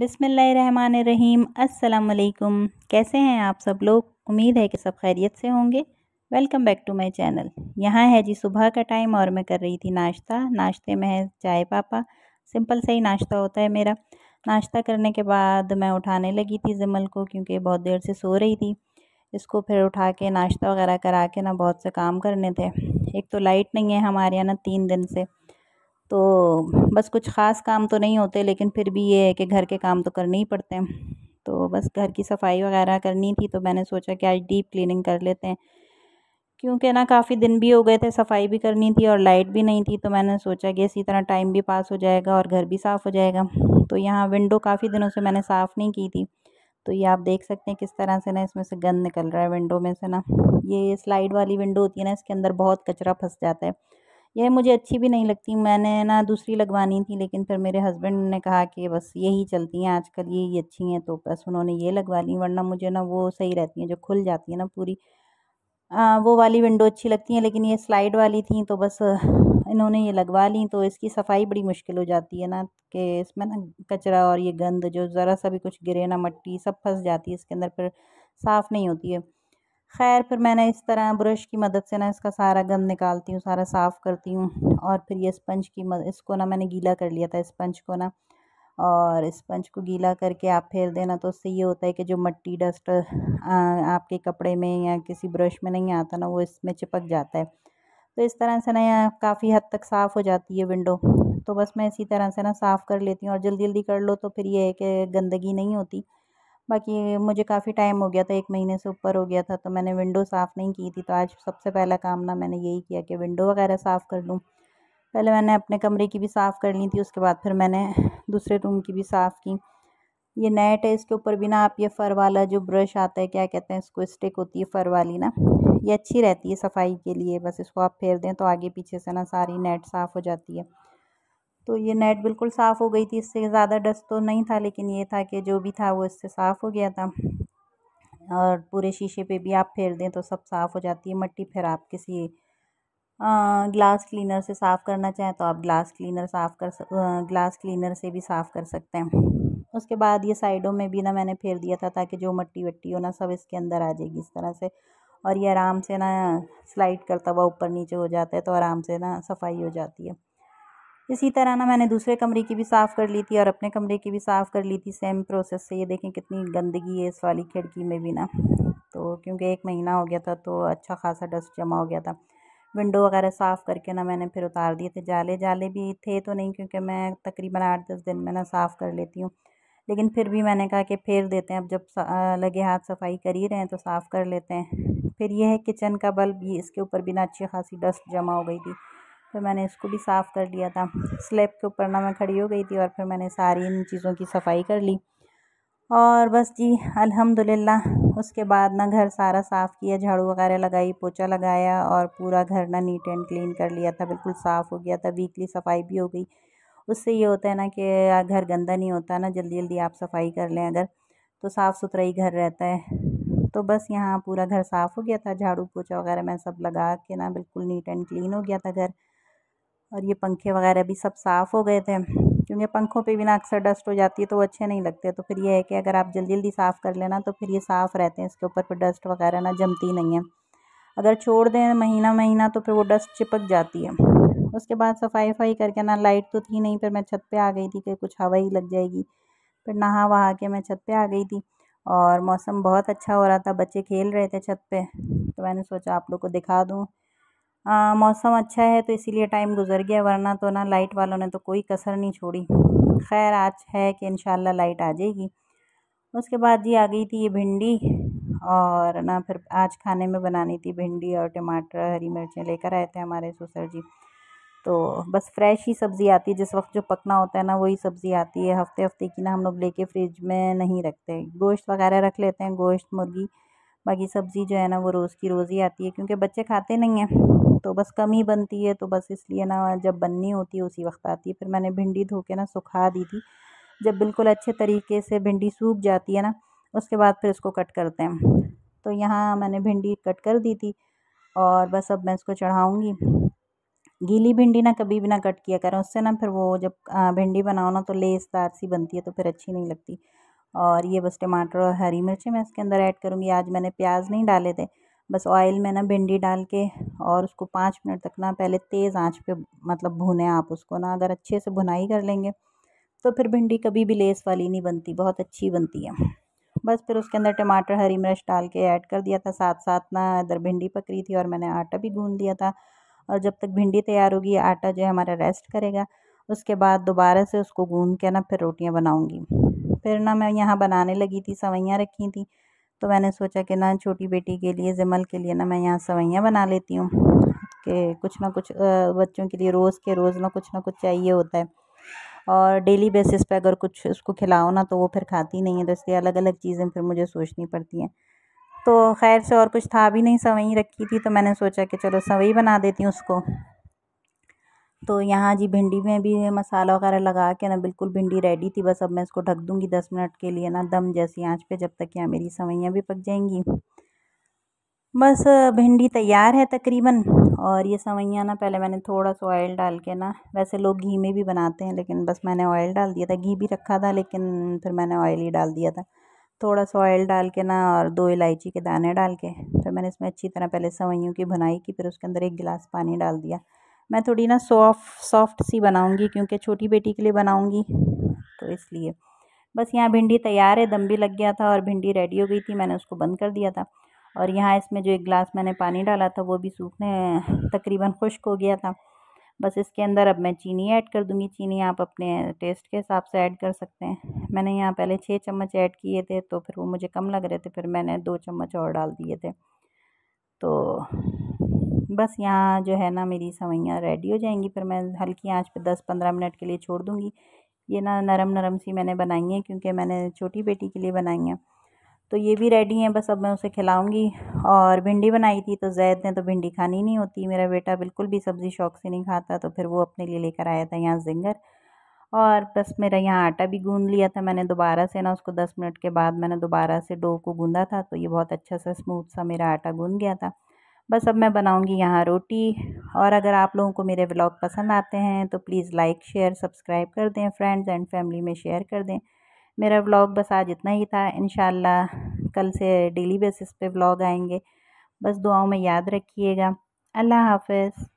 बिसमीम् अल्लाम कैसे हैं आप सब लोग उम्मीद है कि सब खैरियत से होंगे welcome back to my channel यहाँ है जी सुबह का टाइम और मैं कर रही थी नाश्ता नाश्ते में है चाय पापा सिंपल सा ही नाश्ता होता है मेरा नाश्ता करने के बाद मैं उठाने लगी थी ज़िमल को क्योंकि बहुत देर से सो रही थी इसको फिर उठा के नाश्ता वगैरह करा के ना बहुत से काम करने थे एक तो लाइट नहीं है हमारे यहाँ ना तीन दिन से तो बस कुछ ख़ास काम तो नहीं होते लेकिन फिर भी ये है कि घर के काम तो करने ही पड़ते हैं तो बस घर की सफाई वगैरह करनी थी तो मैंने सोचा कि आज डीप क्लीनिंग कर लेते हैं क्योंकि ना काफ़ी दिन भी हो गए थे सफाई भी करनी थी और लाइट भी नहीं थी तो मैंने सोचा कि इसी तरह टाइम भी पास हो जाएगा और घर भी साफ़ हो जाएगा तो यहाँ विंडो काफ़ी दिनों से मैंने साफ़ नहीं की थी तो ये आप देख सकते हैं किस तरह से ना इसमें से गंद निकल रहा है विंडो में से ना ये स्लाइड वाली विंडो होती है ना इसके अंदर बहुत कचरा फंस जाता है यह मुझे अच्छी भी नहीं लगती मैंने ना दूसरी लगवानी थी लेकिन फिर मेरे हस्बैंड ने कहा कि बस यही चलती हैं आजकल ही अच्छी हैं तो बस उन्होंने ये लगवा ली वरना मुझे ना वो सही रहती हैं जो खुल जाती है ना पूरी आ, वो वाली विंडो अच्छी लगती हैं लेकिन ये स्लाइड वाली थी तो बस इन्होंने ये लगवा ली तो इसकी सफाई बड़ी मुश्किल हो जाती है ना कि इसमें ना कचरा और ये गंद जो ज़रा सा भी कुछ गिरे ना मट्टी सब फंस जाती है इसके अंदर फिर साफ़ नहीं होती है खैर फिर मैंने इस तरह ब्रश की मदद से ना इसका सारा गंद निकालती हूँ सारा साफ़ करती हूँ और फिर ये स्पंज की मद, इसको ना मैंने गीला कर लिया था स्पंज को ना और स्पंज को गीला करके आप फेर देना तो उससे ये होता है कि जो मट्टी डस्ट आपके कपड़े में या किसी ब्रश में नहीं आता ना वो इसमें चिपक जाता है तो इस तरह से ना यहाँ काफ़ी हद तक साफ़ हो जाती है विंडो तो बस मैं इसी तरह से ना साफ़ कर लेती हूँ और जल्दी जल्दी कर लो तो फिर ये है कि गंदगी नहीं होती बाकी मुझे काफ़ी टाइम हो गया था एक महीने से ऊपर हो गया था तो मैंने विंडो साफ़ नहीं की थी तो आज सबसे पहला काम ना मैंने यही किया कि विंडो वगैरह साफ़ कर लूँ पहले मैंने अपने कमरे की भी साफ़ कर ली थी उसके बाद फिर मैंने दूसरे रूम की भी साफ़ की ये नेट है इसके ऊपर भी ना आप ये फ़र वाला जो ब्रश आता है क्या कहते हैं इसको स्टिक होती है फ़र वाली ना ये अच्छी रहती है सफाई के लिए बस इसको आप फेर दें तो आगे पीछे से ना सारी नेट साफ़ हो जाती है तो ये नेट बिल्कुल साफ़ हो गई थी इससे ज़्यादा डस्ट तो नहीं था लेकिन ये था कि जो भी था वो इससे साफ़ हो गया था और पूरे शीशे पे भी आप फेर दें तो सब साफ़ हो जाती है मट्टी फिर आप किसी ग्लास क्लीनर से साफ़ करना चाहें तो आप ग्लास क्लीनर साफ़ कर सक ग्लास क्लीनर से भी साफ़ कर सकते हैं उसके बाद ये साइडों में भी ना मैंने फेर दिया था ताकि जो मट्टी वट्टी हो ना सब इसके अंदर आ जाएगी इस तरह से और ये आराम से ना स्लाइड करता हुआ ऊपर नीचे हो जाता है तो आराम से ना सफाई हो जाती है इसी तरह ना मैंने दूसरे कमरे की भी साफ़ कर ली थी और अपने कमरे की भी साफ़ कर ली थी सेम प्रोसेस से ये देखें कितनी गंदगी है इस वाली खिड़की में भी ना तो क्योंकि एक महीना हो गया था तो अच्छा खासा डस्ट जमा हो गया था विंडो वगैरह साफ़ करके ना मैंने फिर उतार दिए थे जाले जाले भी थे तो नहीं क्योंकि मैं तकरीबन आठ दस दिन में ना साफ़ कर लेती हूँ लेकिन फिर भी मैंने कहा कि फेर देते हैं अब जब लगे हाथ सफाई कर ही रहे हैं तो साफ़ कर लेते हैं फिर यह है किचन का बल्ब ये इसके ऊपर बिना अच्छी खासी डस्ट जमा हो गई थी फिर मैंने इसको भी साफ़ कर लिया था स्लेब के ऊपर ना मैं खड़ी हो गई थी और फिर मैंने सारी इन चीज़ों की सफाई कर ली और बस जी अल्हम्दुलिल्लाह उसके बाद ना घर सारा साफ़ किया झाड़ू वगैरह लगाई पोछा लगाया और पूरा घर ना नीट एंड क्लीन कर लिया था बिल्कुल साफ़ हो गया था वीकली सफाई भी हो गई उससे ये होता है ना कि घर गंदा नहीं होता ना जल्दी जल्दी आप सफाई कर लें अगर तो साफ़ सुथरा ही घर रहता है तो बस यहाँ पूरा घर साफ़ हो गया था झाड़ू पोछा वगैरह मैं सब लगा के ना बिल्कुल नीट एंड क्लीन हो गया था घर और ये पंखे वगैरह भी सब साफ़ हो गए थे क्योंकि पंखों पे ना अक्सर डस्ट हो जाती है तो वो अच्छे नहीं लगते तो फिर ये है कि अगर आप जल्दी जल्दी साफ़ कर लेना तो फिर ये साफ़ रहते हैं इसके ऊपर फिर डस्ट वगैरह ना जमती नहीं है अगर छोड़ दें महीना महीना तो फिर वो डस्ट चिपक जाती है उसके बाद सफाई वफाई करके ना लाइट तो थी नहीं फिर मैं छत पर आ गई थी कि कुछ हवा ही लग जाएगी फिर नहा वहा के मैं छत पर आ गई थी और मौसम बहुत अच्छा हो रहा था बच्चे खेल रहे थे छत पर तो मैंने सोचा आप लोग को दिखा दूँ मौसम अच्छा है तो इसीलिए टाइम गुज़र गया वरना तो ना लाइट वालों ने तो कोई कसर नहीं छोड़ी खैर आज है कि इन लाइट आ जाएगी उसके बाद जी आ गई थी ये भिंडी और ना फिर आज खाने में बनानी थी भिंडी और टमाटर हरी मिर्चें लेकर आए थे हमारे ससुर जी तो बस फ्रेश ही सब्ज़ी आती है जिस वक्त जो पकना होता है ना वही सब्ज़ी आती है हफ्ते हफ्ते की ना हम लोग लेके फ्रिज में नहीं रखते गोश्त वगैरह रख लेते हैं गोश्त मुर्गी बाकी सब्ज़ी जो है ना वो रोज़ की रोज़ ही आती है क्योंकि बच्चे खाते नहीं हैं तो बस कम ही बनती है तो बस इसलिए ना जब बननी होती है उसी वक्त आती है फिर मैंने भिंडी धो के ना सुखा दी थी जब बिल्कुल अच्छे तरीके से भिंडी सूख जाती है ना उसके बाद फिर इसको कट करते हैं तो यहाँ मैंने भिंडी कट कर दी थी और बस अब मैं इसको चढ़ाऊँगी गीली भिंडी ना कभी भी ना कट किया करें उससे ना फिर वो जब भिंडी बनाओ ना तो लेसदार सी बनती है तो फिर अच्छी नहीं लगती और ये बस टमाटर और हरी मिर्ची मैं इसके अंदर ऐड करूँगी आज मैंने प्याज नहीं डाले थे बस ऑयल में ना भिंडी डाल के और उसको पाँच मिनट तक ना पहले तेज़ आंच पे मतलब भूने आप उसको ना अगर अच्छे से भुनाई कर लेंगे तो फिर भिंडी कभी भी लेस वाली नहीं बनती बहुत अच्छी बनती है बस फिर उसके अंदर टमाटर हरी मिर्च डाल के ऐड कर दिया था साथ साथ ना इधर भिंडी पकड़ी थी और मैंने आटा भी गूँध दिया था और जब तक भिंडी तैयार होगी आटा जो है हमारा रेस्ट करेगा उसके बाद दोबारा से उसको गूँध के ना फिर रोटियाँ बनाऊँगी फिर ना मैं यहाँ बनाने लगी थी सवैयाँ रखी थी तो मैंने सोचा कि ना छोटी बेटी के लिए ज़िमल के लिए ना मैं यहाँ सवैयाँ बना लेती हूँ कि कुछ ना कुछ बच्चों के लिए रोज़ के रोज़ ना कुछ ना कुछ चाहिए होता है और डेली बेसिस पे अगर कुछ उसको खिलाओ ना तो वो फिर खाती नहीं है तो इसलिए अलग अलग चीज़ें फिर मुझे सोचनी पड़ती हैं तो खैर से और कुछ था भी नहीं सवई रखी थी तो मैंने सोचा कि चलो सवई बना देती हूँ उसको तो यहाँ जी भिंडी में भी मसाला वगैरह लगा के ना बिल्कुल भिंडी रेडी थी बस अब मैं इसको ढक दूँगी दस मिनट के लिए ना दम जैसी आँच पर जब तक यहाँ मेरी सवैयाँ भी पक जाएंगी बस भिंडी तैयार है तकरीबन और ये सवैयाँ ना पहले मैंने थोड़ा सा ऑयल डाल के ना वैसे लोग घी में भी बनाते हैं लेकिन बस मैंने ऑयल डाल दिया था घी भी रखा था लेकिन फिर मैंने ऑयल ही डाल दिया था थोड़ा सा ऑयल डाल के ना और दो इलायची के दाने डाल के फिर मैंने इसमें अच्छी तरह पहले सवैयों की बनाई की फिर उसके अंदर एक गिलास पानी डाल दिया मैं थोड़ी ना सॉफ्ट सॉफ्ट सी बनाऊंगी क्योंकि छोटी बेटी के लिए बनाऊंगी तो इसलिए बस यहाँ भिंडी तैयार है दम भी लग गया था और भिंडी रेडी हो गई थी मैंने उसको बंद कर दिया था और यहाँ इसमें जो एक गिलास मैंने पानी डाला था वो भी सूखने तकरीबन खुश्क हो गया था बस इसके अंदर अब मैं चीनी ऐड कर दूँगी चीनी आप अपने टेस्ट के हिसाब से ऐड कर सकते हैं मैंने यहाँ पहले छः चम्मच ऐड किए थे तो फिर वो मुझे कम लग रहे थे फिर मैंने दो चम्मच और डाल दिए थे तो बस यहाँ जो है ना मेरी सवैयाँ रेडी हो जाएंगी फिर मैं हल्की आंच पे दस पंद्रह मिनट के लिए छोड़ दूँगी ये ना नरम नरम सी मैंने बनाई हैं क्योंकि मैंने छोटी बेटी के लिए बनाई हैं तो ये भी रेडी हैं बस अब मैं उसे खिलाऊँगी और भिंडी बनाई थी तो जैद ने तो भिंडी खानी नहीं होती मेरा बेटा बिल्कुल भी सब्ज़ी शौक से नहीं खाता तो फिर वो अपने लिए लेकर आया था यहाँ जिंगर और बस मेरा यहाँ आटा भी गूंद लिया था मैंने दोबारा से ना उसको दस मिनट के बाद मैंने दोबारा से डो को गूंदा था तो ये बहुत अच्छा सा स्मूथ सा मेरा आटा गूँध गया था बस अब मैं बनाऊँगी यहाँ रोटी और अगर आप लोगों को मेरे व्लॉग पसंद आते हैं तो प्लीज़ लाइक शेयर सब्सक्राइब कर दें फ्रेंड्स एंड फैमिली में शेयर कर दें मेरा व्लॉग बस आज इतना ही था इन कल से डेली बेसिस पे व्लॉग आएंगे बस दुआओं में याद रखिएगा अल्लाह हाफिज़